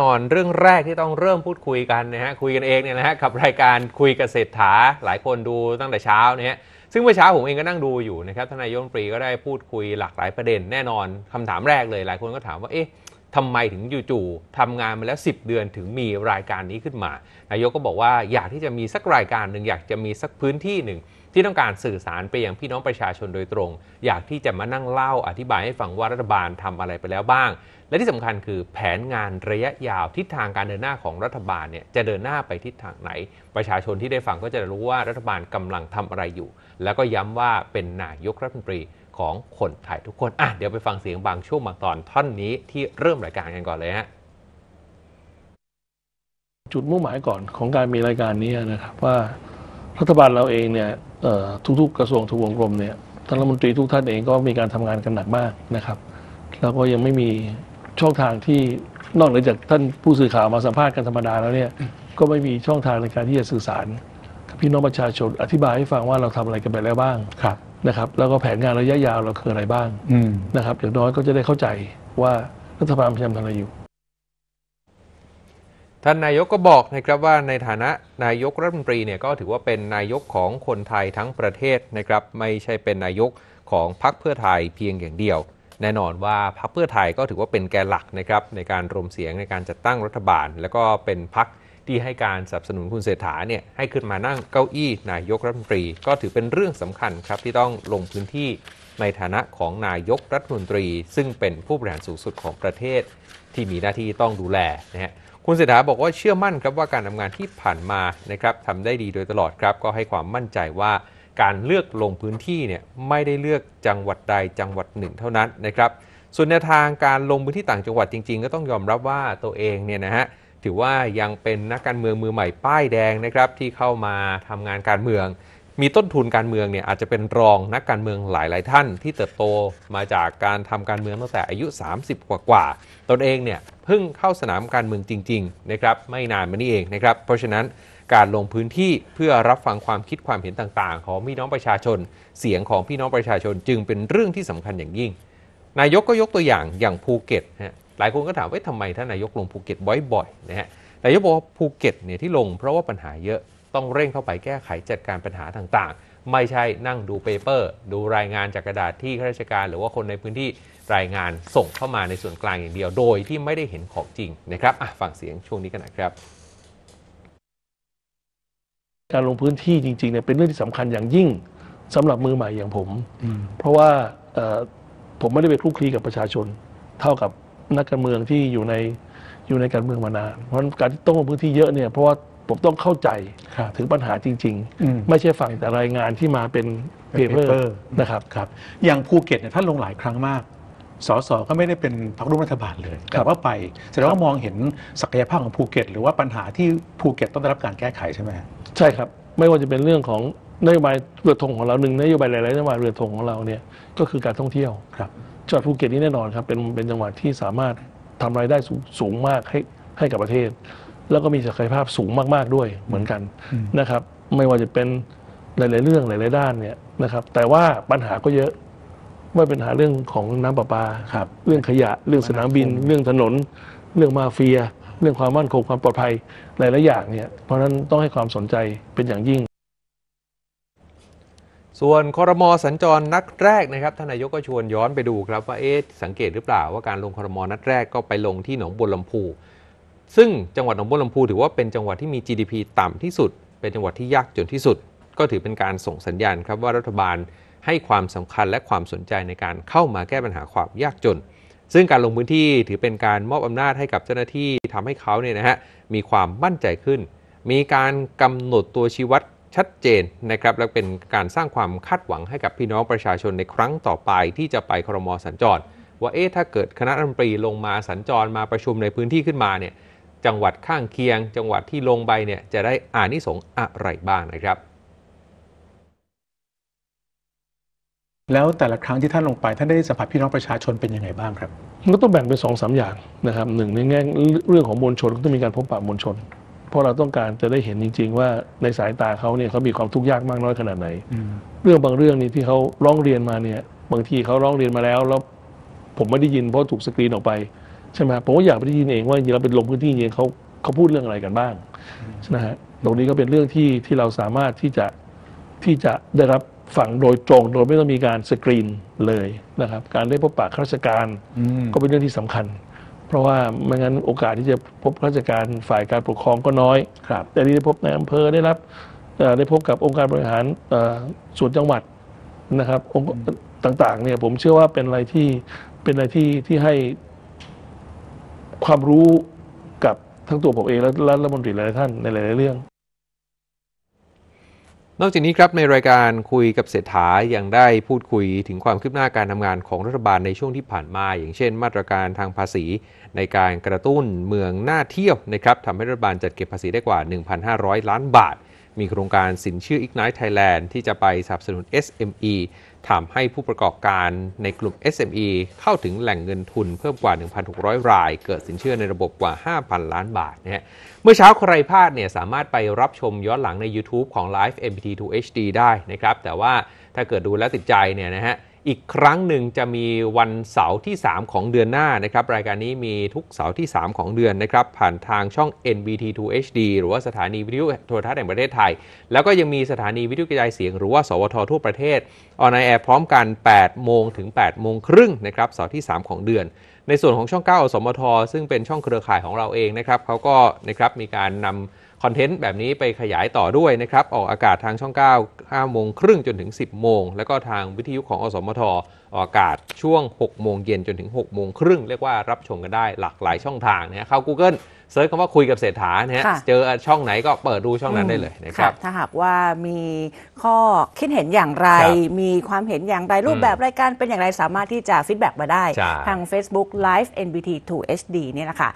นอนเรื่องแรกที่ต้องเริ่มพูดคุยกันนะฮะคุยกันเองเนี่ยนะฮะกับรายการคุยกับเศรษฐาหลายคนดูตั้งแต่เช้าเนี่ยซึ่งเมื่อเช้าผมเองก็นั่งดูอยู่นะครับทนายยงปรีก็ได้พูดคุยหลากหลายประเด็น แน่นอนคำถามแรกเลย หลายคนก็ถามว่า เอ๊ะทำไมถึงจู่ๆทำงานมาแล้ว10 เดือนถึงมีรายการนี้ขึ้นมา นายกก็บอกว่าอยากที่จะมีสักรายการหนึ่งอยากจะมีสักพื้นที่หนึ่งที่ต้องการสื่อสารไปยังพี่น้องประชาชนโดยตรง อยากที่จะมานั่งเล่าอธิบายให้ฟังว่ารัฐบาลทำอะไรไปแล้วบ้าง และที่สำคัญคือแผนงานระยะยาวทิศทางการเดินหน้าของรัฐบาลเนี่ยจะเดินหน้าไปทิศทางไหน ประชาชนที่ได้ฟังก็จะรู้ว่ารัฐบาลกำลังทำอะไรอยู่ แล้วก็ย้ำว่าเป็นนายกรัฐมนตรีของคนไทยทุกคนอ่ะเดี๋ยวไปฟังเสียงบางช่วงบางตอนท่อนนี้ที่เริ่มรายการกันก่อนเลยฮะจุดมุ่งหมายก่อนของการมีรายการนี้นะครับว่ารัฐบาลเราเองเนี่ยทุกๆ กระทรวงทุกวงกลมเนี่ยท่านรัฐมนตรีทุกท่านเองก็มีการทำงานกันหนักมากนะครับ แล้วก็ยังไม่มีช่องทางที่นอกเหนือจากท่านผู้สื่อข่าวมาสัมภาษณ์กันธรรมดาแล้วเนี่ยก็ไม่มีช่องทางในการที่จะสื่อสารกับพี่น้องประชาชนอธิบายให้ฟังว่าเราทำอะไรกันไปแล้วบ้างนะครับ แล้วก็แผนงานระยะยาวเราคืออะไรบ้างนะครับอย่างน้อยก็จะได้เข้าใจว่ารัฐบาลพยายามทำอะไรอยู่ท่านนายกก็บอกนะครับว่าในฐานะนายกรัฐมนตรีเนี่ยก็ถือว่าเป็นนายกของคนไทยทั้งประเทศนะครับ ไม่ใช่เป็นนายกของพรรคเพื่อไทยเพียงอย่างเดียว แน่นอนว่าพรรคเพื่อไทยก็ถือว่าเป็นแกนหลักนะครับในการรวมเสียงในการจัดตั้งรัฐบาล แล้วก็เป็นพรรคที่ให้การสนับสนุนคุณเศรษฐาเนี่ยให้ขึ้นมานั่งเก้าอี้นายกรัฐมนตรีก็ถือเป็นเรื่องสำคัญครับที่ต้องลงพื้นที่ในฐานะของนายกรัฐมนตรี ซึ่งเป็นผู้บริหารสูงสุดของประเทศ ที่มีหน้าที่ต้องดูแลนะฮะคุณเศรษฐาบอกว่าเชื่อมั่นครับว่าการทำงานที่ผ่านมานะครับทำได้ดีโดยตลอดครับก็ให้ความมั่นใจว่าการเลือกลงพื้นที่เนี่ยไม่ได้เลือกจังหวัดใดจังหวัดหนึ่งเท่านั้นนะครับส่วนแนวทางการลงพื้นที่ต่างจังหวัดจริงๆ ก็ต้องยอมรับว่าตัวเองเนี่ยนะฮะถือว่ายังเป็นนักการเมืองมือใหม่ป้ายแดงนะครับที่เข้ามาทำงานการเมืองมีต้นทุนการเมืองเนี่ยอาจจะเป็นรองนักการเมืองหลายๆท่านที่เติบโตมาจากการทำการเมืองตั้งแต่อายุ 30 กว่ากว่าตนเองเนี่ยเพิ่งเข้าสนามการเมืองจริงๆนะครับไม่นานมานี้เองนะครับเพราะฉะนั้นการลงพื้นที่เพื่อรับฟังความคิดความเห็นต่างๆ ของพี่น้องประชาชนเสียงของพี่น้องประชาชนจึงเป็นเรื่องที่สำคัญอย่างยิ่ง นายกก็ยกตัวอย่างอย่างภูเก็ตฮะหลายคนก็ถามว่าทำไมท่านนายกลงภูเก็ตบ่อยๆนะฮะนายกบอกว่าภูเก็ตเนี่ยที่ลงเพราะว่าปัญหาเยอะต้องเร่งเข้าไปแก้ไขจัดการปัญหาต่างๆ ไม่ใช่นั่งดูเปเปอร์ดูรายงานจากกระดาษที่ข้าราชการ หรือว่าคนในพื้นที่รายงานส่งเข้ามาในส่วนกลางอย่างเดียวโดยที่ไม่ได้เห็นของจริงนะครับฟังเสียงช่วงนี้กันนะครับ การลงพื้นที่จริงๆเนี่ยเป็นเรื่องที่สำคัญอย่างยิ่งสำหรับมือใหม่อย่างผม เพราะว่าผมไม่ได้ไปคลุกคลีกับประชาชนเท่ากับนักการเมืองที่อยู่ในอยู่ในการเมืองมานาน เพราะการที่ต้องลงพื้นที่เยอะเนี่ยเพราะว่าผมต้องเข้าใจถึงปัญหาจริงๆ ไม่ใช่ฟังแต่รายงานที่มาเป็นเพเปอร์นะครับครับ อย่างภูเก็ตเนี่ยท่านลงหลายครั้งมากสสก็ไม่ได้เป็นพรรครรัฐบาลเลยแต่ว่าไปแสดงว่ามองเห็นศักยภาพของภูเก็ตหรือว่าปัญหาที่ภูเก็ตต้องได้รับการแก้ไขใช่ไหมใช่ครับไม่ว่าจะเป็นเรื่องของนโยบายเรือธงของเราหนึ่งนโยบายหลายๆนโยบายเรือธงของเราเนี่ยก็คือการท่องเที่ยวครับจังหวัดภูเก็ตนี่แน่นอนครับเป็นเป็นจังหวัดที่สามารถทำรายได้สูงสูงมากให้ให้กับประเทศแล้วก็มีศักยภาพสูงมาก ๆด้วยเหมือนกันนะครับไม่ว่าจะเป็นหลายๆ เรื่องหลายๆด้านเนี่ยนะครับแต่ว่าปัญหาก็เยอะไว่าป็นหาเรื่องของน้ำประปาเรื่องขยะเรื่องสนามบิน เรื่องถนน เรื่องมาเฟีย เรื่องความมั่นคงความปลอดภัยหลายๆอย่างเนี่ยเพราะนั้นต้องให้ความสนใจเป็นอย่างยิ่ง ส่วนคอรมอสัญจรนัดแรกนะครับท่านนายกก็ชวนย้อนไปดูครับว่าเอ๊ะสังเกตหรือเปล่าว่าการลงคอรมอนัดแรกก็ไปลงที่หนองบัวลำพูซึ่งจังหวัดหนองบัวลำพูถือว่าเป็นจังหวัดที่มี GDP ต่ำที่สุด เป็นจังหวัดที่ยากจนที่สุด ก็ถือเป็นการส่งสัญญาณครับว่ารัฐบาลให้ความสำคัญและความสนใจในการเข้ามาแก้ปัญหาความยากจน ซึ่งการลงพื้นที่ถือเป็นการมอบอำนาจให้กับเจ้าหน้าที่ทำให้เขาเนี่ยนะฮะมีความมั่นใจขึ้น มีการกำหนดตัวชี้วัดชัดเจนนะครับและเป็นการสร้างความคาดหวังให้กับพี่น้องประชาชนในครั้งต่อไป ที่จะไปครมสัญจร ว่าเอ๊ะถ้าเกิดคณะรัฐมนตรีลงมาสัญจรมาประชุมในพื้นที่ขึ้นมาเนี่ยจังหวัดข้างเคียง จังหวัดที่ลงไปเนี่ย จะได้อานิสงส์อะไรบ้างนะครับ แล้วแต่ละครั้งที่ท่านลงไปท่านได้สัมผัสพี่น้องประชาชนเป็นยังไงบ้างครับมันก็ต้องแบ่งเป็นสองสาอย่างนะครับหนึ่งในแง่เรื่องของมวลชนก็ต้องมีการพบปะมวลชน เพราะเราต้องการจะได้เห็นจริง ๆ ว่าในสายตาเขาเนี่ยเขามีความทุกข์ยากมากน้อยขนาดไหนเรื่องบางเรื่องนี่ที่เขาร้องเรียนมาเนี่ยบางทีเขาร้องเรียนมาแล้วแล้วผมไม่ได้ยินเพราะถูกสกรีนออกไปใช่ไหมผมก็อยากไปได้ยินเองว่าจริงๆเราเป็นลงพื้นที่เองเขาเขาพูดเรื่องอะไรกันบ้างนะฮะตรงนี้ก็เป็นเรื่องที่ที่เราสามารถที่จะที่จะได้รับฟังโดยตรงโดยไม่ต้องมีการสกรีนเลยนะครับ การได้พบปะข้าราชการก็เป็นเรื่องที่สำคัญ เพราะว่าไม่งั้นโอกาสที่จะพบข้าราชการฝ่ายการปกครองก็น้อยครับ แต่ที่ได้พบในอำเภอได้รับได้พบกับองค์การบริหารส่วนจังหวัดนะครับองค์ต่างๆ เนี่ยผมเชื่อว่าเป็นอะไรที่เป็นอะไรที่ที่ให้ความรู้กับทั้งตัวผมเอง และรัฐมนตรีหลายท่านในหลายๆเรื่อง นอกจากนี้ครับ ในรายการคุยกับเศรษฐายังได้พูดคุยถึงความคืบหน้าการทำงานของรัฐบาลในช่วงที่ผ่านมา อย่างเช่น มาตรการทางภาษีในการกระตุ้นเมืองน่าเที่ยวนะครับทำให้รัฐบาลจัดเก็บภาษีได้กว่า 1,500 ล้านบาท มีโครงการสินเชื่ออีกไนท์ไทยแลนด์ที่จะไปสนับสนุน SME ทำให้ผู้ประกอบการในกลุ่ม SME เข้าถึงแหล่งเงินทุนเพิ่มกว่า 1,600 ราย เกิดสินเชื่อในระบบกว่า 5,000 ล้านบาทนะฮะเมื่อเช้าใครพลาดเนี่ยสามารถไปรับชมย้อนหลังใน YouTube ของ Live MPT 2 HD ได้นะครับ แต่ว่าถ้าเกิดดูแล้วติดใจเนี่ยนะฮะอีกครั้งหนึ่งจะมีวันเสาร์ที่ 3 ของเดือนหน้านะครับ รายการนี้มีทุกเสาร์ที่ 3 ของเดือนนะครับ ผ่านทางช่อง NBT2 HD หรือว่า สถานีวิทยุโทรทัศน์แห่งประเทศไทย แล้วก็ยังมีสถานีวิทยุกระจายเสียง หรือว่า สวททั่วประเทศ ออนไอแอร์พร้อมกัน8โมงถึง8โมงครึ่งนะครับเสาร์ที่ 3 ของเดือน ในส่วนของช่อง9สมทซึ่งเป็นช่องเครือข่ายของเราเองนะครับเขาก็นะครับมีการนาคอนเทนต์แบบนี้ไปขยายต่อด้วยนะครับ ออกอากาศทางช่อง 9 5โมงครึ่งจนถึง 10 โมง แล้วก็ทางวิทยุของอสมทออกอากาศช่วง6โมงเย็นจนถึง 6 โมงครึ่งเรียกว่ารับชมกันได้หลากหลายช่องทางนะ่ยเข้า Google เซิร์ชคำว่าคุยกับเศรษฐาเนี่ยเจอช่องไหนก็เปิดดูช่องนั้นได้เลยนะครับ ถ้าหากว่ามีข้อคิดเห็นอย่างไร มีความเห็นอย่างไรรูปแบบรายการเป็นอย่างไรสามารถที่จะฟีดแบ็กมาได้ทาง Facebook Live NBT 2 HD เนี่ยนะคะ